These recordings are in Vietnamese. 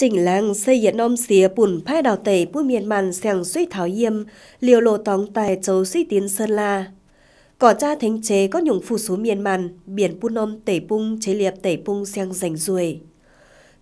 Chỉnh làng xây Việt Nam xìa bùn phai đào tẩy bùi miền màn sàng suy thảo yêm, liều lộ tóng tài châu suy tiến Sơn La. Cỏ cha thánh chế có nhủng phù số miền màn, biển bùn nôm tẩy bung chế liệp tẩy bung sang rành ruồi.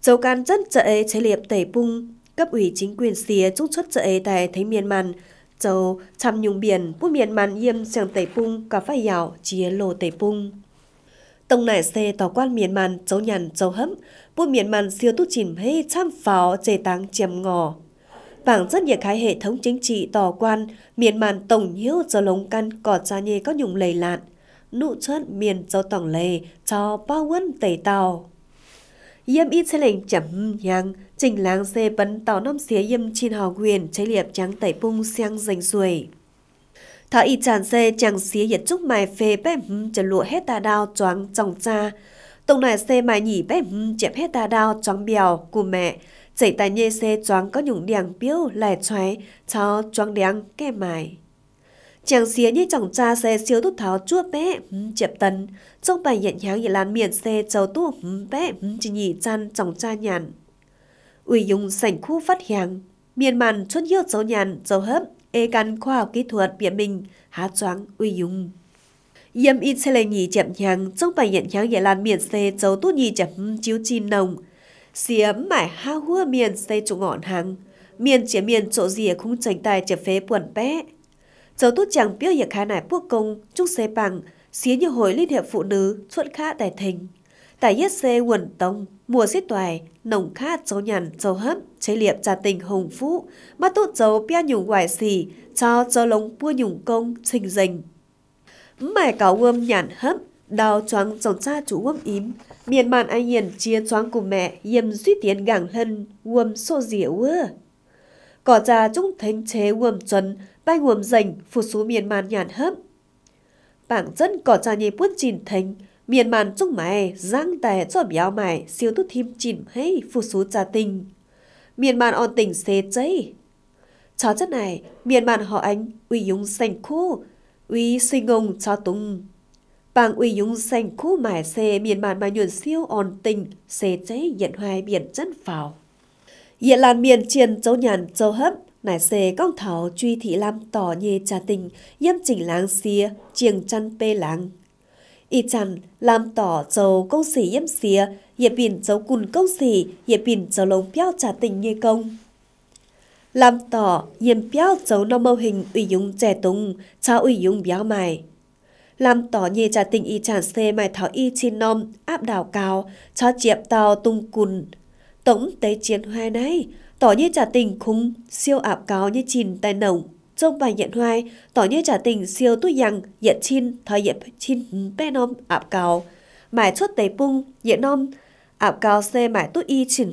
Châu can dân trệ chế liệp tẩy bung, cấp ủy chính quyền xìa chúc xuất trệ tài thấy miền màn, châu chăm nhung biển bùi miền màn yêm sang tẩy bung cả phai dạo chia lồ tẩy bung tông nải xe tỏ quan miền màn châu nhàn châu hấm, bu miền màn siêu tu chìm hay chăm pháo chế táng chèm ngò. Bảng rất nhiều khái hệ thống chính trị tỏ quan, miền màn tổng nhiêu cho lống căn cỏ cha nhê có nhùng lầy lạn. Nụ chất miền châu tổng lầy cho bao quân tẩy tàu. yếm ít xe lệnh chấm nhang, trình láng xe bấn tàu năm xía yếm chín hò quyền trái liệp trắng tẩy bung sang dành xuôi thở y chàng xe chàng xía yết chúc mài phê bé hừm chả lụa hết ta đao choáng trong cha tông này xe mài nhỉ bé hừm chẹp hết ta đao choáng bèo cù mẹ chạy tài nhê xe choáng có nhủng điàng biếu lại xoáy cho choáng điàng kê mài chàng xía như chồng cha xe siêu tút tháo chua bé hừm chẹp tần trong bài nhận hàng như lan miền xe châu tu hừm bé hừm chỉ nhỉ chăn chồng cha nhàn ủy dùng sảnh khu phát hàng miền màn chốt yêu dấu nhàn dấu hấp ê căn khoa học kỹ thuật biện mình hát choáng uy dung yếm in xe lê nhì chậm nhàng trong bài nhận nhàng nhẹ lan miền xe Châu tốt nhì chậm chiếu chim nồng xiếm mải ha hua miền xe trụ ngọn hàng miền chỉ miền chỗ gì cũng tránh tài chập phế buồn bé Châu tốt chẳng biết hiệp khá nải quốc công chúc xe bằng xía như hồi liên hiệp phụ nữ chuột khá tài thành tại yết xe quần tông mùa xít toài, nồng khát dấu nhàn dấu hấp, chế liệp trà tình hùng phú, bắt tốt dấu bia nhùng hoài xì, cho cho lống bua nhùng công, trình dình. Mải cáo ươm nhàn hấp, đào choáng chồng cha chủ ươm ím, miền màn ai hiền chia choáng cùng mẹ, yêm suy tiến gẳng hân, ươm xô dĩa ưa. Cỏ trà trung thánh chế ươm chuẩn, bay ươm rành, phụt số miền màn nhàn hấp. Bảng dân cỏ trà nhây buốt chìn thành miền màn trong mày răng tè cho béo mày siêu tốt thím chìm hay phụ số trà tình miền màn on tỉnh xê cháy chó chất này miền màn họ anh uy dung xanh khu uy sinh ngông cho tung bằng uy dung xanh khu mải xê miền màn mà nhuận siêu on tình xê cháy nhận hoài biển chân phào hiện làn miền chiền châu nhàn châu hấp nải xê con thảo truy thị lam tỏ nhê trà tình yếm chỉnh láng xìa chiềng chăn pê láng Y chẳng làm tỏ châu câu xỉ yếm xìa yếp bình châu cùn câu xỉ, yếp bình châu lông béo trả tình như công. Làm tỏ yếm béo châu nó mâu hình ủy dụng trẻ tùng cho ủy dụng béo mày. Làm tỏ nhì trả tình y chẳng xê mày thảo y chín nom, áp đảo cao, cho chiệp tàu tung cùn. Tổng tế chiến hoài này, tỏ như trả tình khung, siêu áp cao như chín tay nồng, trong vài nhận hoài, tỏ như trả tình siêu tu rằng nhận chin thời nhận chin bé nom ạp cầu. mãi chốt tây bung, nhận nom, ạp cầu xe mãi tu y chin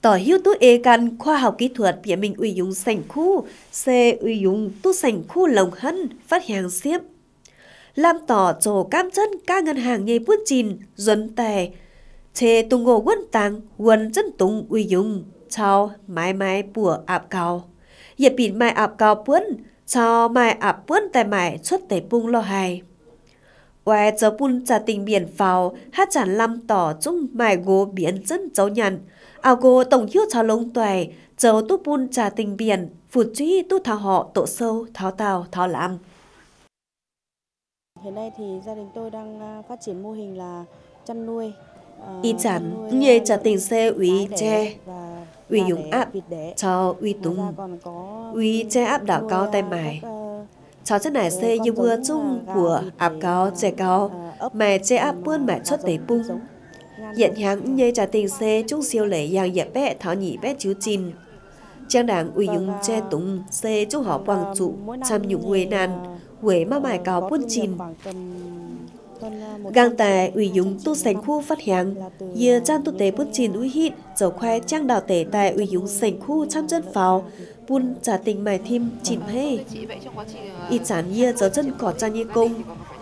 tỏ hiếu tu e căn khoa học kỹ thuật bịa mình uy dụng sành khu, xe uy dụng tu sành khu lồng hân, phát hàng xiếp. Làm tỏ trổ cam chân ca ngân hàng nhây bút chìn, duân tè, chê tung ngô quân tàng, quân chân tung uy dụng, chào mãi mãi bùa ạp cao biển อย่าปีนไม่อับกอเปื้อนชอไม่อับเปื้อนแต่ไม่ชุดแต่ปุ้งลอหายว่าเจ้าปุ่นจะติงเบียนเฝ้าห้าจันลำต่อจุ้งไม่โกเบียนจนเจ้ายันเอาโก tổng hiếu cho lông tuổi เจ้าตู้ปุ่นจะติงเบียน phụ truy tu thảo họ tổ sâu tháo tàu tháo làm Hiện nay thì gia đình tôi đang à, phát triển mô hình là chăn nuôi. Uh, y chắn, nghề trả tình xe ủy tre uy dũng áp cho uy tung uy che áp đảo cao tay mày ờ, cho chất này xe như mưa chung ờ, của áp cao ờ, che cao mày che áp buôn mày xuất tế bung hiện hãng nhây trà tình xe chung siêu lệ yang dẹp bé thảo nhị bé chứ chìm trang đảng uy dũng vâng, che tung xe chung họ quang trụ chăm vâng, nhục huế nan huế mà mày cao buôn chìm Gang tài ủy dụng tu sành khu phát hiện, giờ trang tu tế bút chín núi hít, dầu khoai trang đào tế tại ủy dụng sành khu trăm chân pháo, buôn trả tình mài thêm chìm hê. ít chán giờ dấu chân cỏ trang như công,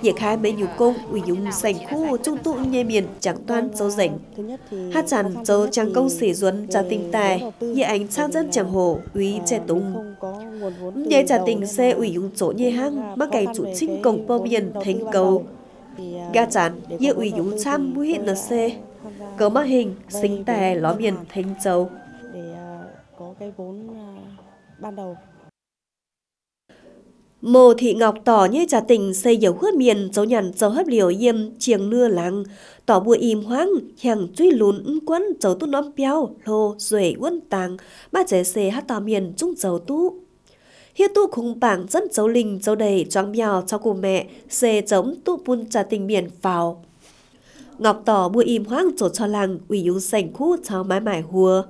nhẹ khai mấy nhục công ủy dụng sành khu trung tụ nhẹ miền chẳng toan dấu rảnh. Hát chán dấu trang công sỉ duấn trả tình tài, nhẹ ánh trang dân chẳng hồ ủy trẻ tùng. Nhẹ trả tình xe ủy dụng chỗ nhẹ hăng, mắc cái chủ trinh công bò miền thành cầu, À, Gà chán, như ủy dũng chăm mũi hiện nợ xe. Cớ mắc hình, sinh tè, ló miền, thanh châu. Để à, có cái vốn à, ban đầu. Mồ thị ngọc tỏ như trà tình xây dấu hớt miền dấu nhằn dấu hấp liều yêm chiềng nưa làng tỏ bùa im hoang hàng truy lún quấn dấu tu nón béo lô ruệ quân tàng ba trẻ xe hát tỏ miền trung dấu tú Hiết tu khung bảng dân dấu linh dấu đầy choáng mèo cho cô mẹ, xê chống tu bun trà tình miền vào. Ngọc tỏ bùa im hoang chỗ cho làng, ủy yếu sảnh khu cháu mãi mãi hùa.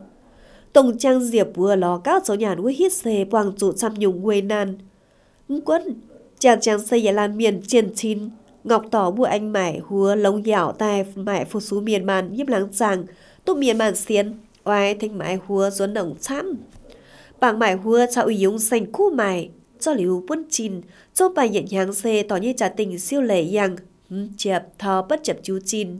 Tổng trang diệp vừa lò cao cháu nhà nuôi hít xê quang trụ chăm nhung quê nan. Quân, chàng chàng xây dạ lan miền triền chín, Ngọc tỏ bùa anh mãi hùa lông dạo tai mãi phụ xú miền màn nhiếp láng chàng, tu miền màn xiên, oai thanh mãi hùa ruốn nồng chăm bạn mải hua cho ủy dụng sành khu mải, cho liu quân chín, cho bài nhận hàng xe tỏ như trả tình siêu lệ yang, chẹp thò bất chẹp chú chín.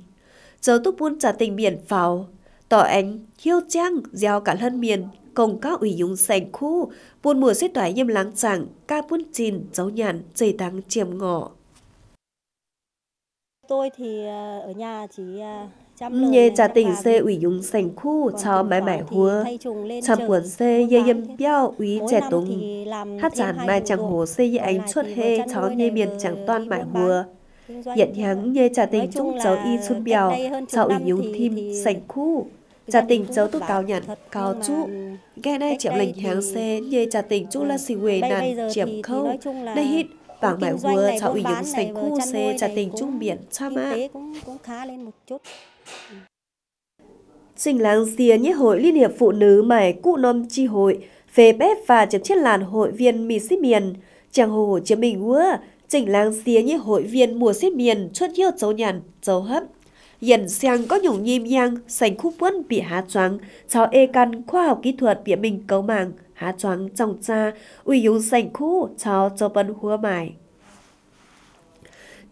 Giờ túc buôn trả tình biển pháo, tỏ anh hiêu trang, gieo cả lân miền, cùng các ủy dụng sành khu, buôn mùa xếp tỏa nhâm láng chẳng, ca buôn chín, dấu nhàn, dày tăng chiềm ngọ. Tôi thì ờ, ở nhà chỉ ờ, Nhê trả tỉnh xe ủy dùng sành khu cho mãi mãi hứa Chăm cuốn xe dây yêm biao ủy trẻ tùng Hát giản mai chẳng hồ xe dây ánh chuột hê cho nhê miền chẳng toàn mãi hứa Nhận nhắn nhê trả tình chung cháu y xuân biao cho ủy dùng thêm sành khu Trả tình cháu tu cao nhận cao chú Nghe đây chậm lành hàng xe nhê trả tình chú là xì quê nàn chậm khâu Đây hít vàng mãi hứa cho ủy dùng sành khu xe trả tình chung biển cha mạ cũng khá lên một chút Trình láng xìa nhé hội Liên hiệp Phụ nữ mải cụ nom chi hội, phê bếp và chấm chết làn hội viên mì xít miền. chàng hồ chấm mình ngứa, chỉnh láng xìa nhé hội viên mùa xít miền chốt yêu cháu nhàn, cháu hấp. Dần sang có nhủng nhìm nhang, sành khúc quân bị há choáng, cháu ê căn khoa học kỹ thuật bị mình cấu màng, há choáng trong cha, uy dũng sành khu, cháu cháu bân hùa mải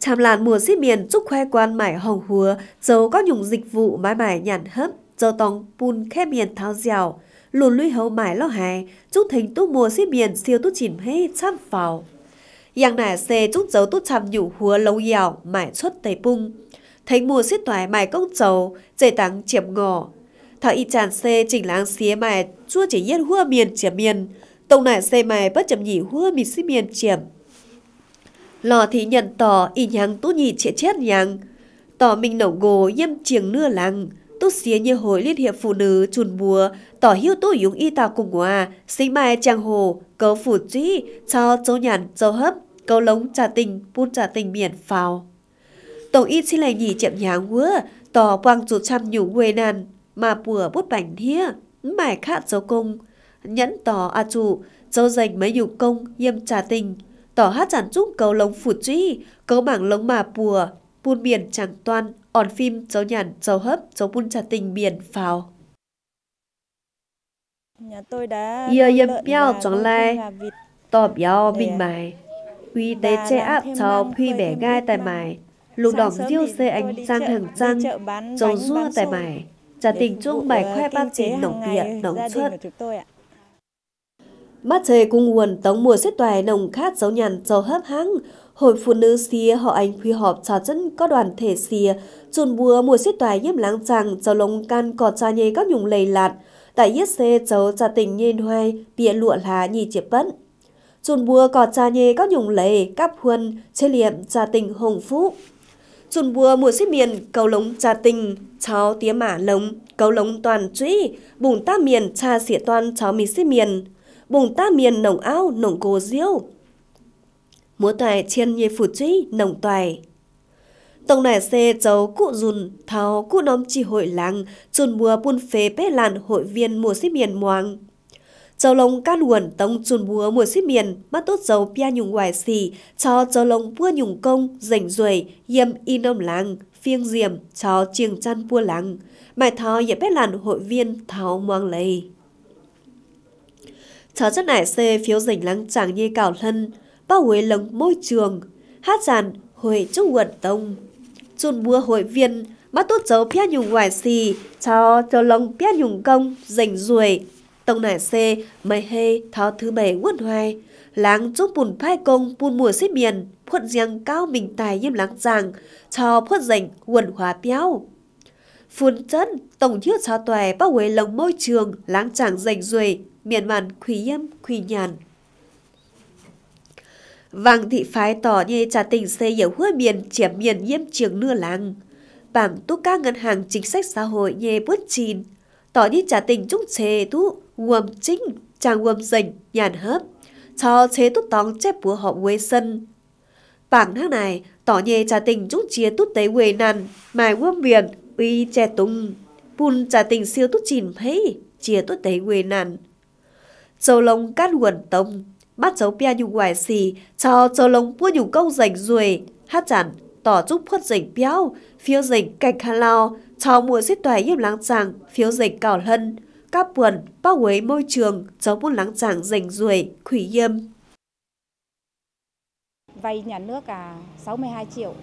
chạm lạn mùa xít miền chúc khoe quan mải hồng hứa dấu có nhùng dịch vụ mãi mãi nhàn hấp, dấu tòng bùn khép miền thao dẻo, lùn lui hầu mải lo hài, chúc thành tu mùa xít miền siêu tu chìm hết chăm vào Yang nả xe chúc dấu tu chạm nhủ hứa lâu dẻo, mải xuất tây pung Thành mùa xít toài mải công dấu, dễ tăng chiếm ngỏ. Thảo y tràn xe chỉnh láng xía mải, chua chỉ yên hùa miền chiếm miền. tông nả xe mải bất chậm nhỉ hùa mì xít miền chiếm lò thì nhận tỏ y nhàng tu nhị chết chết nhàng. Tỏ mình nổ gồ yếm chiềng nưa làng. Tu xía như hồi liên hiệp phụ nữ chùn bùa, tỏ hiu tu dùng y tà cùng hòa, sinh mai trang hồ, cấu phủ trí, cho châu nhàn châu hấp, cấu lống trà tình, buôn trà tình miền phào. Tổng y xin lại nhị chậm nhàng quá tỏ quang chủ trăm nhủ quê nàn, mà bùa bút bảnh thia, mải khát châu công. Nhẫn tỏ a à chủ, châu dành mấy nhục công, yếm trà tình, tỏ hát chản chung cầu lông phụt trí, cầu mảng lông mà bùa, buôn biển chẳng toan, ọn phim cháu nhàn cháu hấp cháu buôn trà tình biển phào. Nhà tôi đã Giờ yếm béo chóng lai, tỏ béo mình mày. Huy tế chế áp cháu phi bẻ gai tại mày, lục đỏng diêu xê ánh sang hàng trăng cháu rua tại mày. Trà tình chung bài khoe ban chế nồng địa, nồng chuất. Mắt trời cung nguồn tống mùa xét toài nồng khát dấu nhằn dấu hấp hăng Hội phụ nữ xìa họ anh huy họp trò chân có đoàn thể xìa. Chùn bùa mùa xét toài nhiếp láng chàng dấu lông can cò cha nhê các nhung lầy lạt. Tại yết xe dấu trà tình nhiên hoài tịa lụa lá nhì chiếc bẫn. Chùn bùa cò cha nhê các nhung lầy cắp huân chế liệm trà tình hồng phú Chùn bùa mùa xếp miền cầu lông trà tình cháu tía mã lống cầu lông toàn truy bùn ta miền cha xỉa toàn cháu mì xếp miền bùng ta miền nồng ao nồng cô diêu. Múa toài chiên như phủ truy nồng toài. tông nải xe cháu cụ dùn, tháo cụ nóm chỉ hội làng, chùn bùa buôn phế bé làn hội viên mùa xếp miền moang. Cháu lông ca luồn tông chùn bùa mùa xếp miền, mắt tốt dấu pia nhùng hoài xì, cho cháu lông bua nhùng công, rảnh ruồi, yêm y nông làng, phiêng diềm, cho chiêng chăn bua làng. Bài tháo dễ bé làn hội viên tháo moang lấy. Chó chất nải xê phiếu rỉnh lăng chẳng như cảo thân, bao huế lồng môi trường, hát giàn hồi trung quận tông. Chùn bua hội viên, bắt tốt dấu pia nhùng ngoài xì, cho cho lồng pia nhùng công, rỉnh ruồi. Tông nải xê, mây hê, tháo thứ bảy quân hoài, láng chúc bùn phai công bùn mùa xít miền, phút giang cao mình tài yêm lắng chàng cho phút rảnh quần hóa béo. Phun chân, tổng thiết cho tòe bao huế lồng môi trường, láng chàng dành ruồi, miền mặn quý yếm quý nhàn. Vàng thị phái tỏ như trà tình xây yếu hứa miền chiếm miền yếm trường nửa làng. Bảng túc các ngân hàng chính sách xã hội nhé bút chín. Tỏ như trà tình trúc chế tú nguồm chính chàng nguồm dành nhàn hớp. Cho chế tút tóng chép búa họ quê sân. Bảng tháng này tỏ như trà tình trúc chia tút tế quê nàn mài nguồm miền uy trẻ tung. Bùn trà tình siêu tút chìn thấy chia tút tế quê nàn châu lông cát nguồn tông bắt cháu pia nhung ngoài xì cho châu lông bua nhung câu rảnh ruồi hát chẳng tỏ giúp phất rảnh béo phiêu rảnh cạnh hà lao cho mùa xít tòa yếp láng chàng phiêu rảnh cào lân các buồn bao quấy môi trường cháu buôn láng chàng rảnh ruồi khủy yêm vay nhà nước à 62 triệu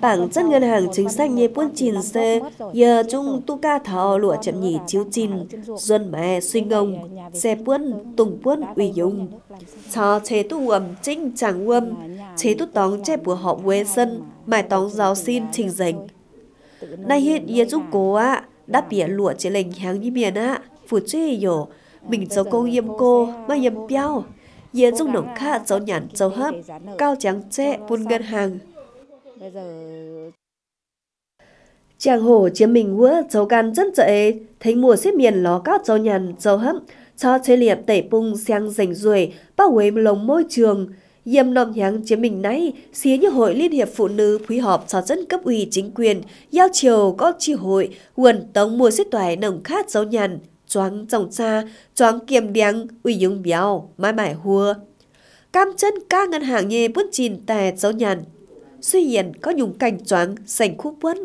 bảng chất ngân hàng chính sách như quân trình xe giờ chung tu ca thọ lụa chậm nhì chiếu chín dân mẹ suy ngông xe quân tùng quân ủy dụng cho chế tu uầm chính chẳng uầm chế tu tóng che bùa họ quê sân mải tóng giáo xin trình dành nay hiện giờ chung cố ạ đã bịa lụa chế lệnh hàng như miền á phụ chế hiểu mình cháu công yếm cô mà yếm biao giờ chung nồng khá cháu nhàn cháu hấp cao trắng che buôn ngân hàng bây giờ Chàng hổ chiếm mình hứa cháu gan dân dậy, thấy mùa xếp miền ló các cháu nhàn cháu hấp, cho chế liệp tẩy bung sang rảnh ruồi, bao quế lồng môi trường. Yêm nòm nháng chiếm mình nay, xí như hội Liên hiệp Phụ nữ phối họp cho dân cấp ủy chính quyền, giao chiều có chi hội, quần tống mùa xếp tỏi nồng khát cháu nhàn choáng dòng xa, choáng kiềm điang, ủy yung béo, mãi mãi hùa. Cam chân ca ngân hàng nhê bút chìn tài cháu nhàn suy có nhung cảnh choáng sành khúc buôn.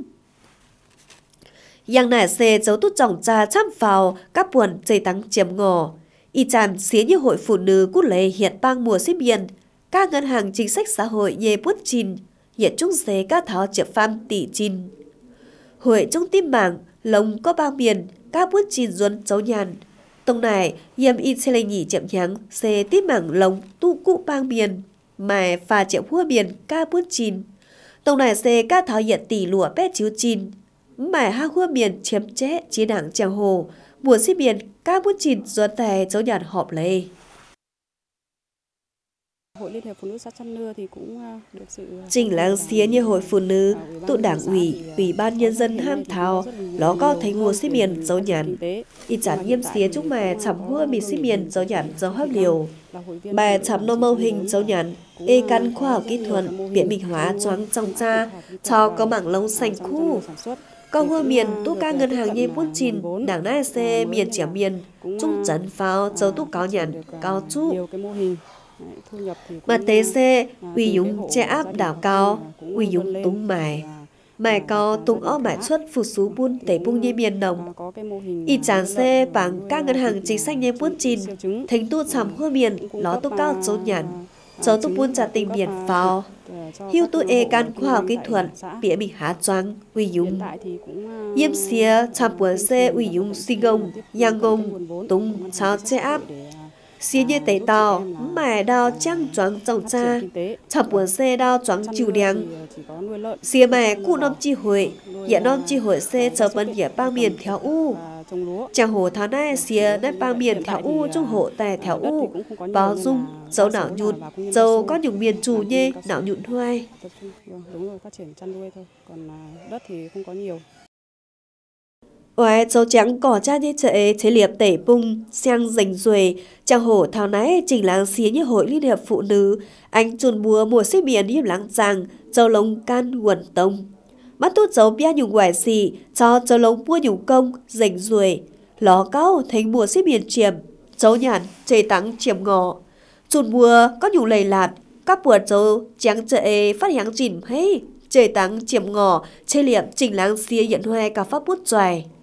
Yang nả xe dấu tút dòng cha chăm vào các buồn dây tăng chiếm ngò. Y chàm xía như hội phụ nữ cút lệ hiện bang mùa xếp biển. Các ngân hàng chính sách xã hội nhê bút chín, hiện trung xế các tháo chiếc pham tỷ chín. Hội trung tim mảng, lồng có ba miền, các bút chín duân dấu nhàn. Tông này, yêm y chê lê nhỉ chậm nhắn, xe tim mảng lồng tu cụ bang miền pha biển chìm, xe hiện 买发展货面加不进，东南亚加讨厌 tỷ lụa bé chiếu chìm, mải ha hua biển chém chế chỉ đảng treo hồ, mùa xí biển ca muốn chìm ruột tè cháu nhạt họp lấy. Hội Liên hiệp Phụ nữ xã Trăn Nưa thì cũng được sự Trình làng xía như hội phụ nữ, tụ đảng ủy, ủy ban nhân dân ham thao, nó có thấy ngua xí miền dấu nhắn. Y chán nghiêm xía chúc mà chạm hua mì xí miền dấu nhắn dấu hấp liều. Bà chạm nô mô hình dấu nhắn, y căn khoa học kỹ thuật, biện bình hóa choáng trong cha, cho có mảng lông xanh khu. Có hua miền tu ca ngân hàng như bút chín, đảng na xe miền chẻo miền, trung trấn pháo dấu tu cao nhắn, cao chú. Mà tế xe, à, à, uy dũng che áp đảo cao, uy dũng túng mài. À, mài có túng ó mài xuất phụ xú buôn tế buông như miền đồng, Y chán xe bằng các ngân hàng chính sách như buôn chín, thành tu chạm hoa miền, ló tố cao chốn nhắn. Chó tu buôn trả tình miền phao. Hiu tu e can khoa học kỹ thuật, bịa bị há choáng, uy dũng. yếm xìa, chạm buồn xe uy dũng sinh gông, yang gông, túng, cháo che áp, xí như tế tàu mà đào chăm choáng dòng cha chập buồn xe đào choáng chiều đen xí mà cụ năm chi hội dạ năm chi hội xe chờ bấn dạ ba miền theo u chẳng hồ tháng nay xìa đất ba miền theo u trong hộ tè theo u báo dung dấu não nhụt dầu có những miền trù như não nhụt hoai đúng rồi phát triển chăn nuôi thôi còn à, đất thì không có nhiều ủa cháu trắng cỏ cha như trẻ chế liệp tẩy bung, sang rành ruề, chàng hổ thao nái chỉnh láng xí như hội liên hiệp phụ nữ, anh chun bùa mùa xếp miền như láng tràng châu lông can quần tông. Mắt tốt cháu bia nhùng quả xì, cho châu lông bua nhùng công, rành ruề, ló cao thành mùa xếp miền chiềm, cháu nhàn chê tắng chiềm ngọ. Chun bùa có nhùng lầy lạt, các bùa cháu trắng trẻ phát hàng chìm hay, chê tắng chiềm ngọ, chê liệp chỉnh láng xí hiện hoài cả pháp bút dài.